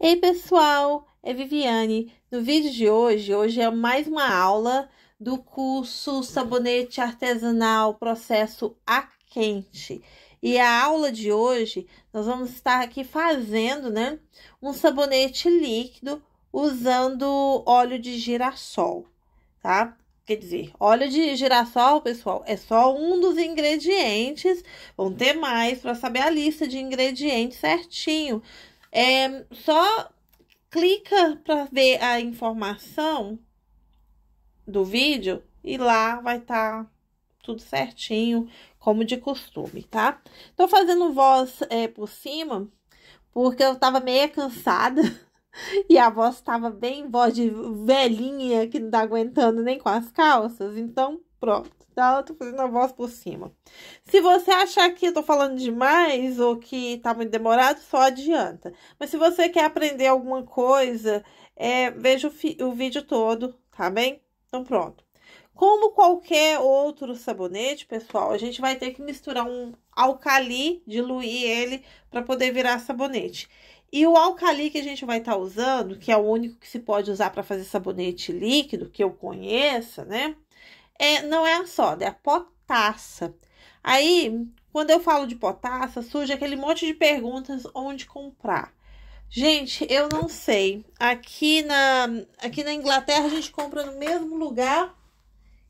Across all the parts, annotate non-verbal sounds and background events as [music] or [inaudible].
Ei pessoal, é Viviane. No vídeo de hoje, hoje é mais uma aula do curso Sabonete Artesanal Processo A Quente. E a aula de hoje, nós vamos estar aqui fazendo, né, um sabonete líquido usando óleo de girassol, tá? Quer dizer, óleo de girassol, pessoal, é só um dos ingredientes. Vão ter mais para saber a lista de ingredientes certinho. É, só clica para ver a informação do vídeo e lá vai estar tá tudo certinho, como de costume, tá? Tô fazendo voz é, por cima porque eu tava meio cansada [laughs] e a voz tava bem voz de velhinha que não tá aguentando nem com as calças, então pronto dela, eu tô fazendo a voz por cima. Se você achar que eu tô falando demais ou que tá muito demorado, só adianta. Mas se você quer aprender alguma coisa, é, veja o, o vídeo todo, tá bem? Então pronto. Como qualquer outro sabonete, pessoal, a gente vai ter que misturar um alcali, diluir ele para poder virar sabonete. E o alcali que a gente vai estar tá usando, que é o único que se pode usar para fazer sabonete líquido, que eu conheça, né? é, não é a soda, é a potassa. Aí, quando eu falo de potassa, surge aquele monte de perguntas onde comprar. Gente, eu não sei. Aqui na, aqui na Inglaterra a gente compra no mesmo lugar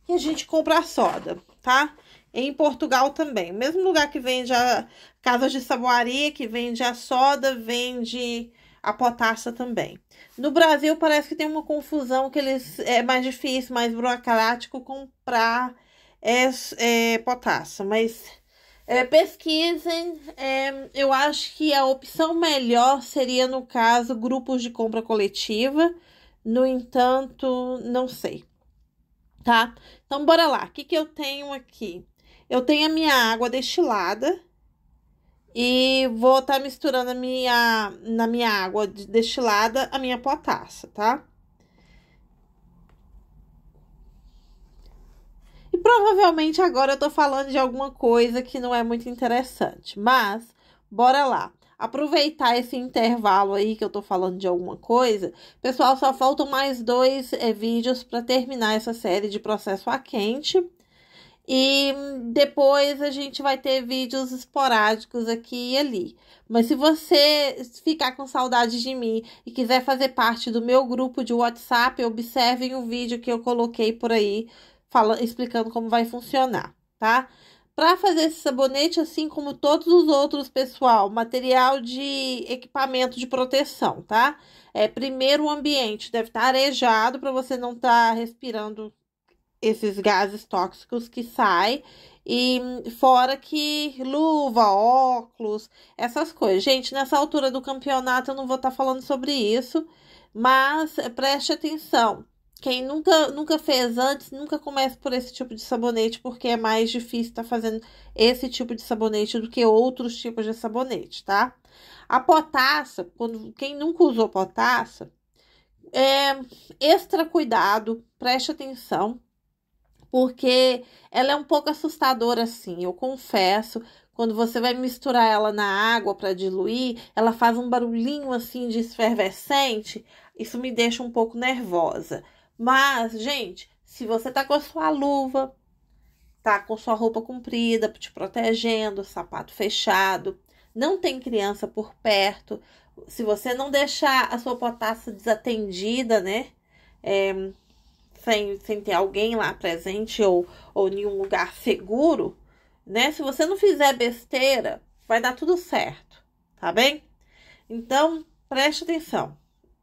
que a gente compra a soda, tá? Em Portugal também. O mesmo lugar que vende a casas de saboaria, que vende a soda, vende a potássia também. No Brasil parece que tem uma confusão que eles é mais difícil, mais burocrático comprar essa, é, mas é, pesquisem. É, eu acho que a opção melhor seria, no caso, grupos de compra coletiva. No entanto, não sei. Tá? Então, bora lá. O que, que eu tenho aqui? Eu tenho a minha água destilada, e vou estar tá misturando a minha, na minha água destilada a minha potassa, tá? E provavelmente agora eu tô falando de alguma coisa que não é muito interessante, mas bora lá aproveitar esse intervalo aí que eu tô falando de alguma coisa. Pessoal, só faltam mais dois é, vídeos para terminar essa série de processo a quente. E depois a gente vai ter vídeos esporádicos aqui e ali. Mas se você ficar com saudade de mim e quiser fazer parte do meu grupo de WhatsApp, observem o vídeo que eu coloquei por aí explicando como vai funcionar, tá? Para fazer esse sabonete, assim como todos os outros, pessoal, material de equipamento de proteção, tá? É, primeiro o ambiente deve estar tá arejado para você não estar tá respirando esses gases tóxicos que saem. E fora que luva, óculos, essas coisas. Gente, nessa altura do campeonato eu não vou estar tá falando sobre isso, mas preste atenção. Quem nunca, nunca fez antes, nunca comece por esse tipo de sabonete, porque é mais difícil estar tá fazendo esse tipo de sabonete do que outros tipos de sabonete, tá? A potassa, quando, quem nunca usou potassa, é, extra cuidado, preste atenção porque ela é um pouco assustadora assim, eu confesso. Quando você vai misturar ela na água para diluir, ela faz um barulhinho assim de esfervescente. Isso me deixa um pouco nervosa. Mas, gente, se você tá com a sua luva, tá com sua roupa comprida, te protegendo, sapato fechado, não tem criança por perto, se você não deixar a sua potassa desatendida, né? É, sem, sem ter alguém lá presente ou, ou em um lugar seguro, né? Se você não fizer besteira, vai dar tudo certo, tá bem? Então, preste atenção.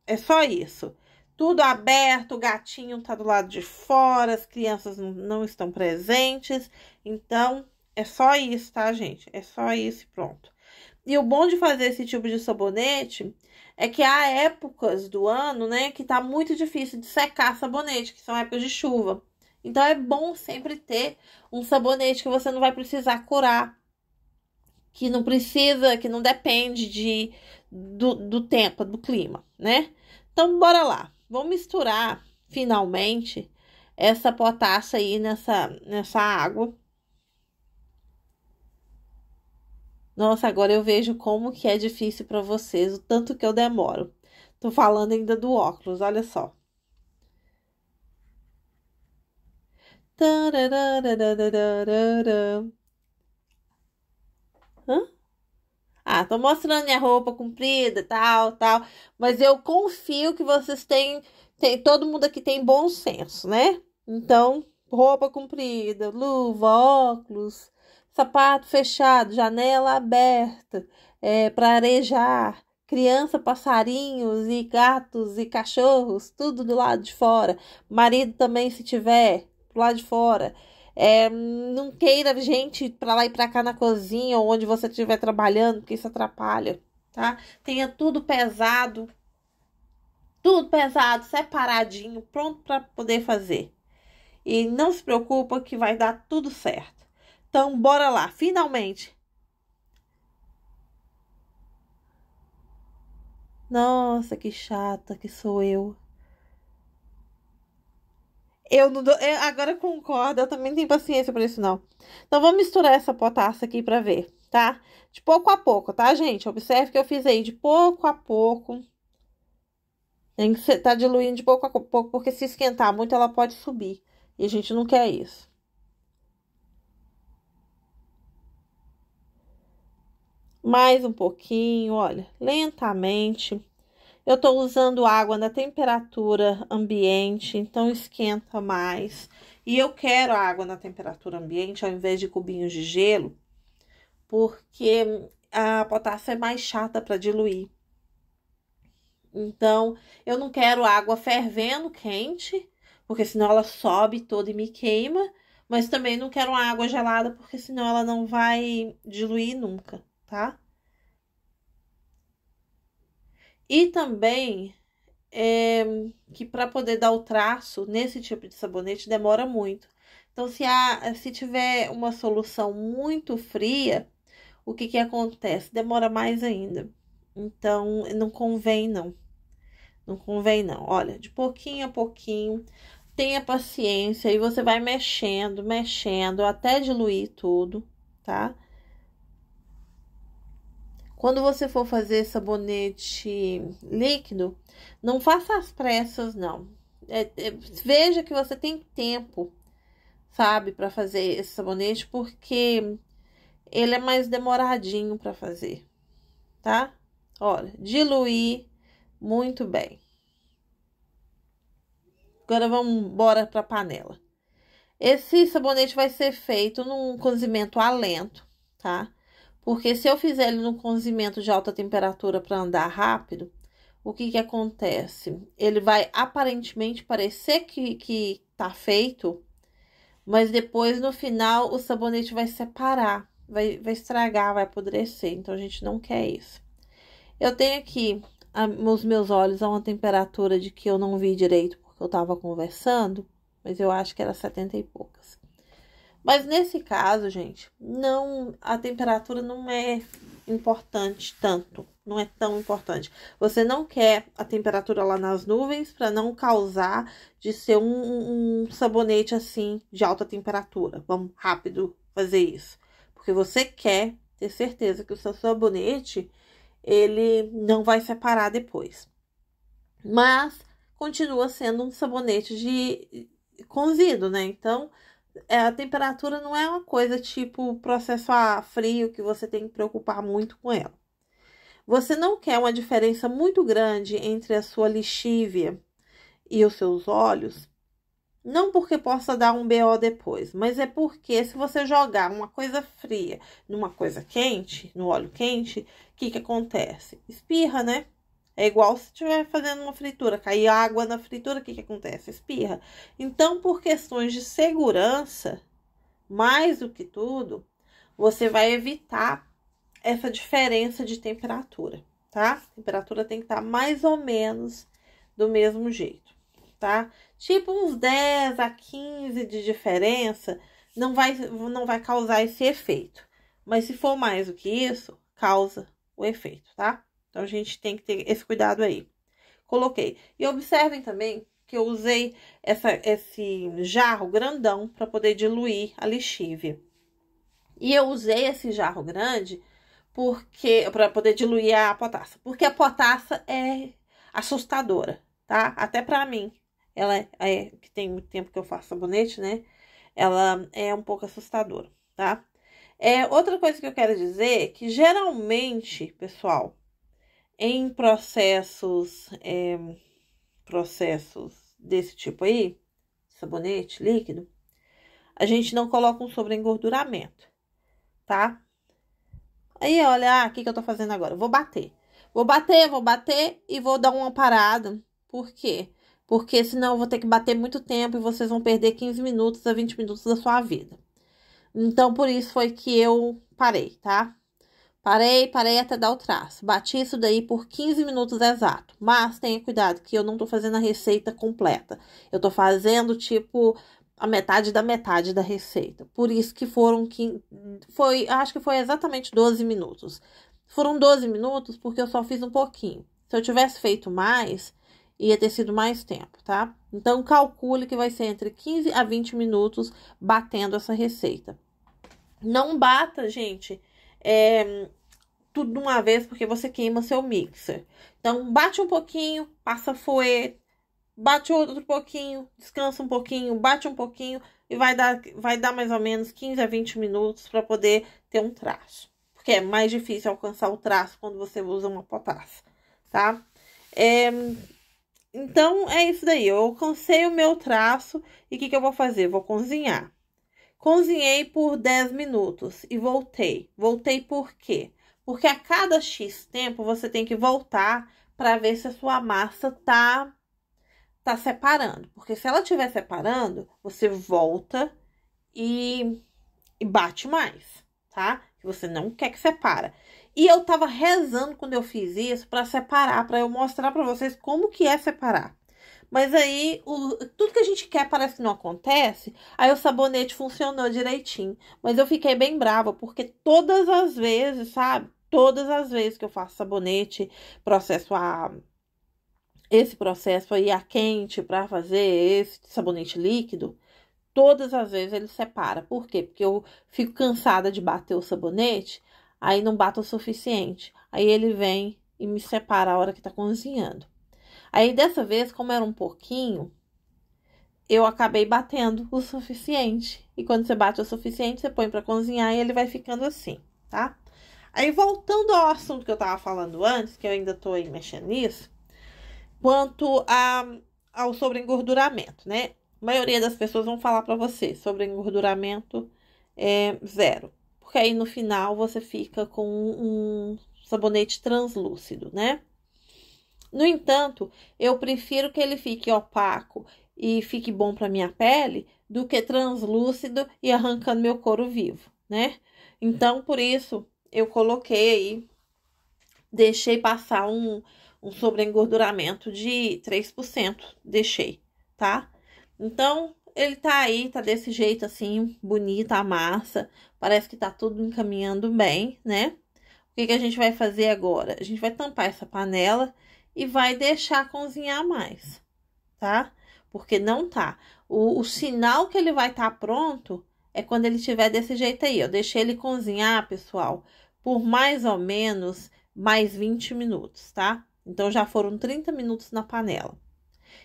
É só isso. Tudo aberto, o gatinho tá do lado de fora, as crianças não estão presentes. Então, é só isso, tá, gente? É só isso e pronto. E o bom de fazer esse tipo de sabonete é que há épocas do ano, né, que tá muito difícil de secar sabonete, que são épocas de chuva. Então é bom sempre ter um sabonete que você não vai precisar curar, que não precisa, que não depende de do, do tempo, do clima, né? Então bora lá. Vamos misturar finalmente essa potássia aí nessa nessa água Nossa, agora eu vejo como que é difícil para vocês, o tanto que eu demoro. Tô falando ainda do óculos, olha só. Hã? Ah, tô mostrando minha roupa comprida, tal, tal. Mas eu confio que vocês têm, têm. Todo mundo aqui tem bom senso, né? Então, roupa comprida, luva, óculos, sapato fechado, janela aberta é, para arejar, criança, passarinhos e gatos e cachorros, tudo do lado de fora. Marido também, se tiver, do lado de fora. É, não queira gente para lá e para cá na cozinha ou onde você estiver trabalhando, porque isso atrapalha, tá? Tenha tudo pesado, tudo pesado, separadinho, pronto para poder fazer. E não se preocupa que vai dar tudo certo. Então, bora lá, finalmente. Nossa, que chata que sou eu. Eu não dou. Eu agora com corda, eu também não tenho paciência para isso, não. Então, vou misturar essa potassa aqui para ver, tá? De pouco a pouco, tá, gente? Observe que eu fiz aí de pouco a pouco. Tem que tá diluindo de pouco a pouco, porque se esquentar muito, ela pode subir. E a gente não quer isso. mais um pouquinho, olha, lentamente. Eu estou usando água na temperatura ambiente, então esquenta mais. E eu quero a água na temperatura ambiente ao invés de cubinhos de gelo, porque a potássio é mais chata para diluir. Então, eu não quero água fervendo quente, porque senão ela sobe toda e me queima, mas também não quero água gelada, porque senão ela não vai diluir nunca tá? E também é, que para poder dar o traço nesse tipo de sabonete demora muito. Então, se, há, se tiver uma solução muito fria, o que, que acontece? Demora mais ainda. Então, não convém, não. Não convém, não. Olha, de pouquinho a pouquinho, tenha paciência e você vai mexendo, mexendo até diluir tudo, tá? Quando você for fazer sabonete líquido, não faça as pressas, não. É, é, veja que você tem tempo, sabe, para fazer esse sabonete, porque ele é mais demoradinho para fazer, tá? Olha, diluir muito bem. Agora vamos embora para a panela. Esse sabonete vai ser feito num cozimento a lento, tá? Porque se eu fizer ele no cozimento de alta temperatura para andar rápido, o que que acontece? Ele vai aparentemente parecer que, que tá feito, mas depois no final o sabonete vai separar, vai, vai estragar, vai apodrecer. Então a gente não quer isso. Eu tenho aqui a, os meus olhos a uma temperatura de que eu não vi direito porque eu tava conversando, mas eu acho que era 70 e poucas. Mas nesse caso, gente, não a temperatura não é importante tanto, não é tão importante. Você não quer a temperatura lá nas nuvens para não causar de ser um, um sabonete assim de alta temperatura. Vamos rápido fazer isso, porque você quer ter certeza que o seu sabonete ele não vai separar depois. Mas continua sendo um sabonete de cozido, né? Então, é, a temperatura não é uma coisa tipo processo a frio que você tem que preocupar muito com ela. Você não quer uma diferença muito grande entre a sua lixívia e os seus olhos, não porque possa dar um BO depois, mas é porque se você jogar uma coisa fria numa coisa quente, no óleo quente, o que, que acontece? Espirra, né? É igual se estiver fazendo uma fritura, cair água na fritura, o que, que acontece? Espirra. Então, por questões de segurança, mais do que tudo, você vai evitar essa diferença de temperatura, tá? A temperatura tem que estar mais ou menos do mesmo jeito, tá? Tipo uns 10 a 15 de diferença, não vai, não vai causar esse efeito. Mas se for mais do que isso, causa o efeito, tá? Então, a gente tem que ter esse cuidado aí. Coloquei. E observem também que eu usei essa, esse jarro grandão para poder diluir a lixívia E eu usei esse jarro grande porque para poder diluir a potassa, porque a potassa é assustadora, tá? Até para mim, ela é, é, que tem muito tempo que eu faço sabonete, né? Ela é um pouco assustadora, tá? É outra coisa que eu quero dizer é que geralmente, pessoal, em processos, é, processos desse tipo aí, sabonete líquido, a gente não coloca um sobreengorduramento, tá? Aí, olha, ah, o que, que eu tô fazendo agora? Vou bater. Vou bater, vou bater e vou dar uma parada. Por quê? Porque senão eu vou ter que bater muito tempo e vocês vão perder 15 minutos a 20 minutos da sua vida. Então, por isso foi que eu parei, tá? Parei, parei até dar o traço. Bati isso daí por 15 minutos exato. Mas tenha cuidado que eu não tô fazendo a receita completa. Eu tô fazendo tipo a metade da metade da receita. Por isso que foram 15, foi, acho que foi exatamente 12 minutos. Foram 12 minutos porque eu só fiz um pouquinho. Se eu tivesse feito mais, ia ter sido mais tempo, tá? Então calcule que vai ser entre 15 a 20 minutos batendo essa receita. Não bata, gente, é, tudo de uma vez, porque você queima seu mixer. Então, bate um pouquinho, passa fouet, bate outro pouquinho, descansa um pouquinho, bate um pouquinho e vai dar, vai dar mais ou menos 15 a 20 minutos para poder ter um traço. Porque é mais difícil alcançar o traço quando você usa uma potassa, tá? É, então, é isso daí. Eu alcancei o meu traço e o que, que eu vou fazer? Vou cozinhar. Cozinhei por 10 minutos e voltei. Voltei por quê? Porque a cada X tempo você tem que voltar para ver se a sua massa tá tá separando. Porque se ela estiver separando, você volta e, e bate mais, tá? Que você não quer que separa. E eu tava rezando quando eu fiz isso para separar, para eu mostrar para vocês como que é separar. Mas aí, o, tudo que a gente quer parece que não acontece. Aí o sabonete funcionou direitinho. Mas eu fiquei bem brava, porque todas as vezes, sabe? Todas as vezes que eu faço sabonete, processo a esse processo aí a quente para fazer esse sabonete líquido, todas as vezes ele separa. Por quê? Porque eu fico cansada de bater o sabonete, aí não bato o suficiente. Aí ele vem e me separa a hora que tá cozinhando. Aí dessa vez, como era um pouquinho, eu acabei batendo o suficiente. E quando você bate o suficiente, você põe para cozinhar e ele vai ficando assim, tá? Aí, voltando ao assunto que eu estava falando antes, que eu ainda estou aí mexendo nisso, quanto a, ao sobreengorduramento, né? A maioria das pessoas vão falar para você sobre engorduramento é, zero. Porque aí no final você fica com um sabonete translúcido, né? No entanto, eu prefiro que ele fique opaco e fique bom para minha pele do que translúcido e arrancando meu couro vivo, né? Então, por isso, eu coloquei aí, deixei passar um, um sobreengorduramento de 3%, deixei, tá? Então, ele tá aí, tá desse jeito assim, bonita a massa, parece que tá tudo encaminhando bem, né? O que, que a gente vai fazer agora? A gente vai tampar essa panela e vai deixar cozinhar mais, tá? Porque não tá. O, o sinal que ele vai estar tá pronto é quando ele tiver desse jeito aí. Eu deixei ele cozinhar, pessoal, por mais ou menos mais 20 minutos, tá? Então, já foram 30 minutos na panela.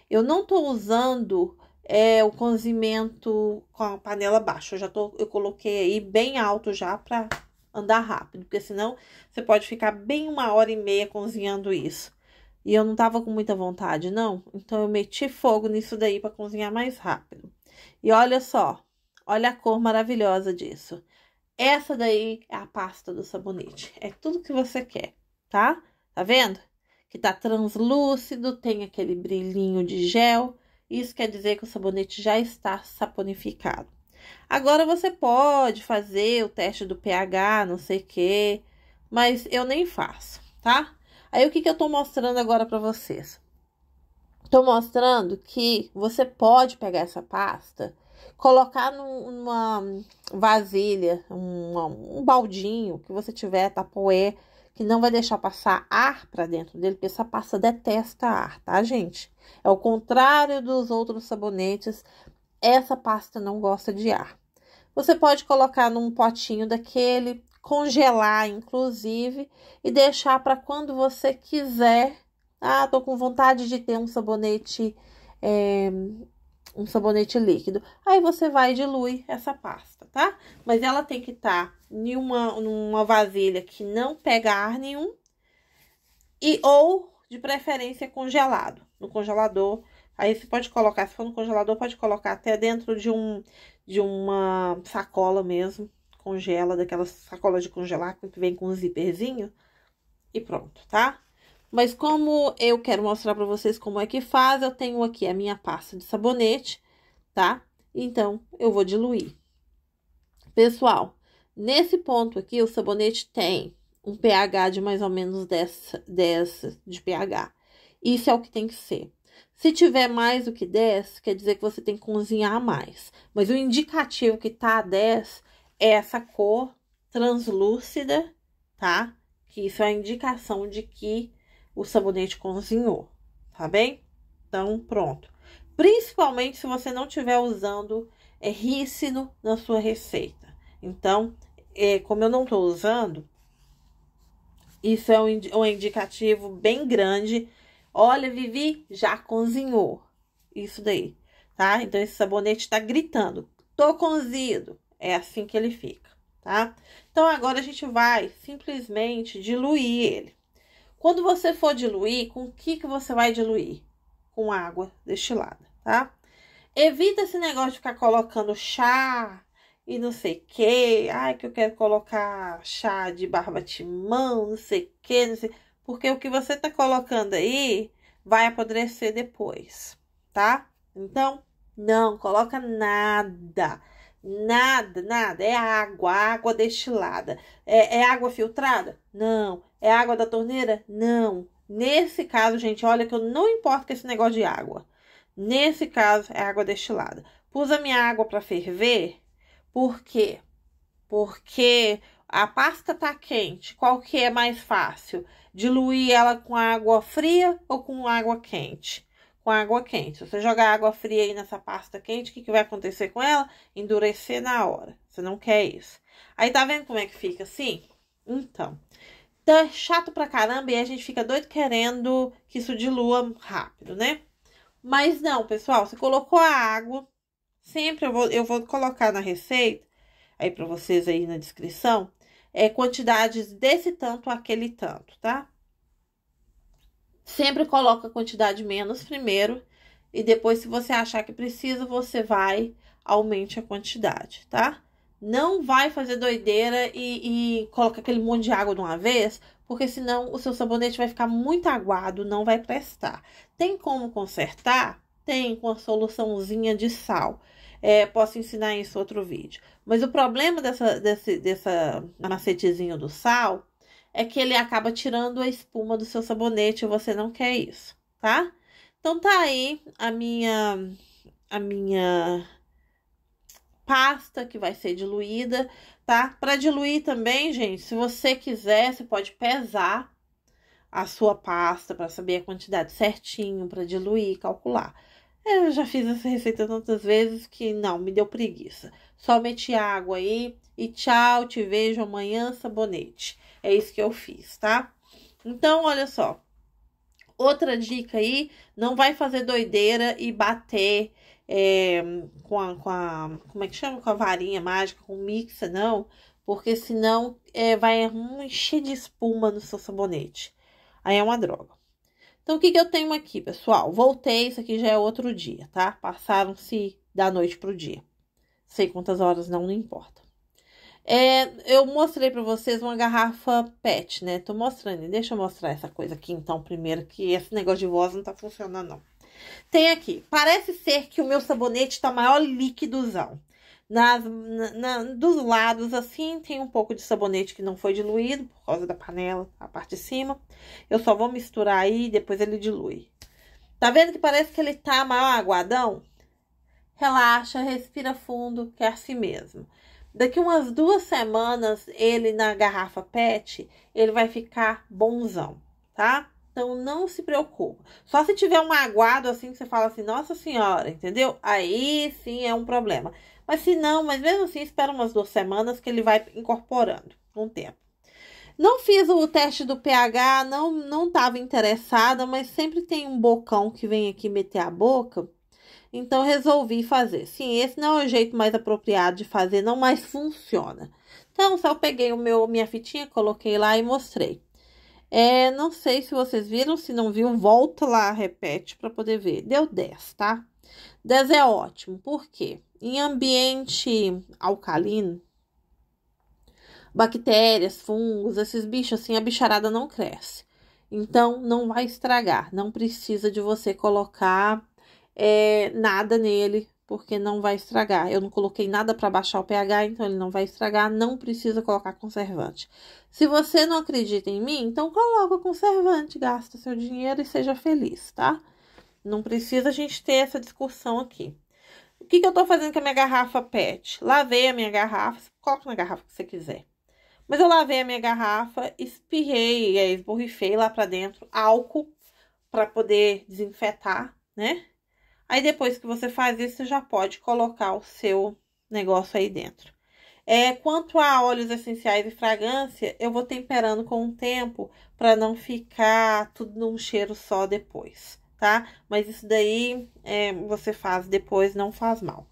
Eu não tô usando é, o cozimento com a panela baixa. Eu já tô, eu coloquei aí bem alto já para andar rápido, porque senão você pode ficar bem uma hora e meia cozinhando isso. E eu não tava com muita vontade, não. Então, eu meti fogo nisso daí para cozinhar mais rápido. E olha só, Olha a cor maravilhosa disso. Essa daí é a pasta do sabonete. É tudo que você quer, tá? Tá vendo? Que tá translúcido, tem aquele brilhinho de gel. Isso quer dizer que o sabonete já está saponificado. Agora você pode fazer o teste do pH, não sei o quê, mas eu nem faço, tá? Aí o que, que eu tô mostrando agora para vocês? Tô mostrando que você pode pegar essa pasta colocar numa vasilha, um, um baldinho que você tiver, tapoé, tá? que não vai deixar passar ar para dentro dele, porque essa pasta detesta ar, tá, gente? É o contrário dos outros sabonetes, essa pasta não gosta de ar. Você pode colocar num potinho daquele, congelar inclusive e deixar para quando você quiser. Ah, tô com vontade de ter um sabonete é, um sabonete líquido. Aí você vai e dilui essa pasta, tá? Mas ela tem que estar tá em uma, numa vasilha que não pega ar nenhum e ou de preferência congelado, no congelador. Aí você pode colocar, se for no congelador, pode colocar até dentro de um de uma sacola mesmo, congela daquelas sacolas de congelar que vem com um zíperzinho e pronto, tá? Mas como eu quero mostrar para vocês como é que faz, eu tenho aqui a minha pasta de sabonete, tá? Então, eu vou diluir. Pessoal, nesse ponto aqui, o sabonete tem um pH de mais ou menos 10, 10 de pH. Isso é o que tem que ser. Se tiver mais do que 10, quer dizer que você tem que cozinhar mais. Mas o indicativo que tá a 10 é essa cor translúcida, tá? Que isso é a indicação de que o sabonete cozinhou, tá bem? Então, pronto. Principalmente se você não estiver usando é, rícino na sua receita. Então, é, como eu não tô usando, isso é um, um indicativo bem grande. Olha, Vivi, já cozinhou. Isso daí, tá? Então, esse sabonete está gritando. Tô cozido. É assim que ele fica, tá? Então, agora a gente vai simplesmente diluir ele. Quando você for diluir, com o que, que você vai diluir? Com água destilada, tá? Evita esse negócio de ficar colocando chá e não sei que. Ai, que eu quero colocar chá de barbatimão, não sei que, não sei. Porque o que você tá colocando aí vai apodrecer depois, tá? Então, não coloca nada. Nada, nada. É água, água destilada. É, é água filtrada? Não. É água da torneira? Não. Nesse caso, gente, olha que eu não importo com esse negócio de água. Nesse caso, é água destilada. Pus a minha água para ferver, por quê? Porque a pasta tá quente. Qual que é mais fácil? Diluir ela com água fria ou com água quente? Com água quente. Se você jogar água fria aí nessa pasta quente, o que, que vai acontecer com ela? Endurecer na hora. Você não quer isso. Aí tá vendo como é que fica assim? Então, tá chato pra caramba e a gente fica doido querendo que isso dilua rápido, né? Mas não, pessoal, você colocou a água, sempre eu vou, eu vou colocar na receita, aí pra vocês aí na descrição, é quantidades desse tanto aquele tanto, tá? Sempre coloca a quantidade menos primeiro e depois, se você achar que precisa, você vai, aumente a quantidade, tá? Não vai fazer doideira e, e colocar aquele monte de água de uma vez, porque senão o seu sabonete vai ficar muito aguado, não vai prestar. Tem como consertar? Tem com a soluçãozinha de sal. É, posso ensinar isso outro vídeo. Mas o problema dessa, desse, dessa macetezinho do sal é que ele acaba tirando a espuma do seu sabonete e você não quer isso, tá? Então tá aí a minha a minha pasta que vai ser diluída, tá? Para diluir também, gente, se você quiser, você pode pesar a sua pasta para saber a quantidade certinho, para diluir, calcular. Eu já fiz essa receita tantas vezes que não, me deu preguiça. Só meti água aí e tchau, te vejo amanhã, sabonete. É isso que eu fiz, tá? Então, olha só. Outra dica aí, não vai fazer doideira e bater é, com, a, com a. Como é que chama? Com a varinha mágica, com mixa, não. Porque senão é, vai encher de espuma no seu sabonete. Aí é uma droga. Então, o que, que eu tenho aqui, pessoal? Voltei, isso aqui já é outro dia, tá? Passaram-se da noite pro dia. Sei quantas horas, não, não importa. É, eu mostrei para vocês uma garrafa PET, né? Tô mostrando, deixa eu mostrar essa coisa aqui então primeiro, que esse negócio de voz não tá funcionando não. Tem aqui. Parece ser que o meu sabonete está maior líquidozão. Nas, na, na, dos lados, assim, tem um pouco de sabonete que não foi diluído por causa da panela, a parte de cima. Eu só vou misturar aí e depois ele dilui. Tá vendo que parece que ele tá maior aguadão? Relaxa, respira fundo, que é assim mesmo. Daqui umas duas semanas, ele na garrafa PET, ele vai ficar bonzão, tá? Então não se preocupa. Só se tiver um aguado assim que você fala assim, nossa senhora, entendeu? Aí sim é um problema. Mas se não, mas mesmo assim espera umas duas semanas que ele vai incorporando um tempo. Não fiz o teste do pH, não não estava interessada, mas sempre tem um bocão que vem aqui meter a boca. Então resolvi fazer. Sim, esse não é o jeito mais apropriado de fazer, não mais funciona. Então só peguei o meu minha fitinha, coloquei lá e mostrei. É, não sei se vocês viram, se não viu, volta lá, repete para poder ver. Deu 10, tá? 10 é ótimo, porque em ambiente alcalino, bactérias, fungos, esses bichos assim, a bicharada não cresce. Então, não vai estragar, não precisa de você colocar é, nada nele porque não vai estragar. Eu não coloquei nada para baixar o pH, então ele não vai estragar, não precisa colocar conservante. Se você não acredita em mim, então coloca conservante, gasta seu dinheiro e seja feliz, tá? Não precisa a gente ter essa discussão aqui. O que, que eu tô fazendo com a minha garrafa PET? Lavei a minha garrafa, coloca na garrafa que você quiser. Mas eu lavei a minha garrafa, espirrei, esborrifei lá para dentro álcool para poder desinfetar, né? Aí, depois que você faz isso, você já pode colocar o seu negócio aí dentro. É, quanto a óleos essenciais e fragrância, eu vou temperando com o tempo para não ficar tudo num cheiro só depois, tá? Mas isso daí é, você faz depois, não faz mal.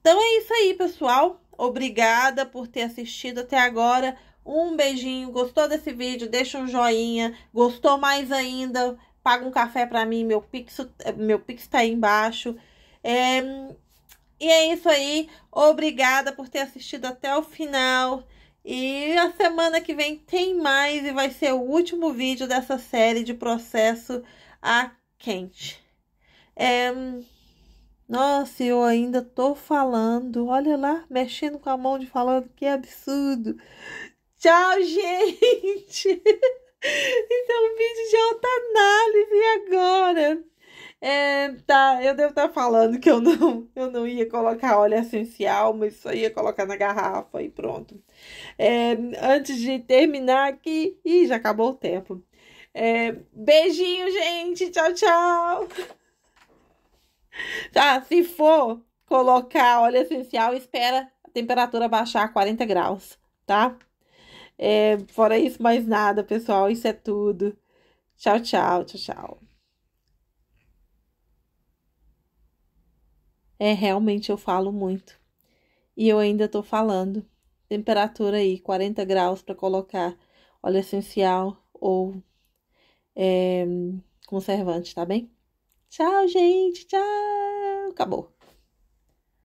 Então é isso aí, pessoal. Obrigada por ter assistido até agora. Um beijinho. Gostou desse vídeo? Deixa um joinha. Gostou mais ainda? paga um café para mim, meu pix, eh, meu pix tá aí embaixo. É, e é isso aí. Obrigada por ter assistido até o final. E a semana que vem tem mais e vai ser o último vídeo dessa série de processo a quente. É... Nossa, eu ainda tô falando. Olha lá, mexendo com a mão de falando. Que absurdo. Tchau, [laughs] gente! Isso é um vídeo de alta análise agora. É, tá, eu devo estar tá falando que eu não, eu não ia colocar óleo essencial, mas só ia colocar na garrafa e pronto. É, antes de terminar aqui, ih, já acabou o tempo. É, beijinho, gente. Tchau, tchau. Tá, se for colocar óleo essencial, espera a temperatura baixar a 40 graus, tá? É, fora isso, mais nada, pessoal. Isso é tudo. Tchau, tchau, tchau, tchau. É, realmente eu falo muito. E eu ainda tô falando. Temperatura aí, 40 graus para colocar óleo essencial ou é, conservante, tá bem? Tchau, gente. Tchau. Acabou.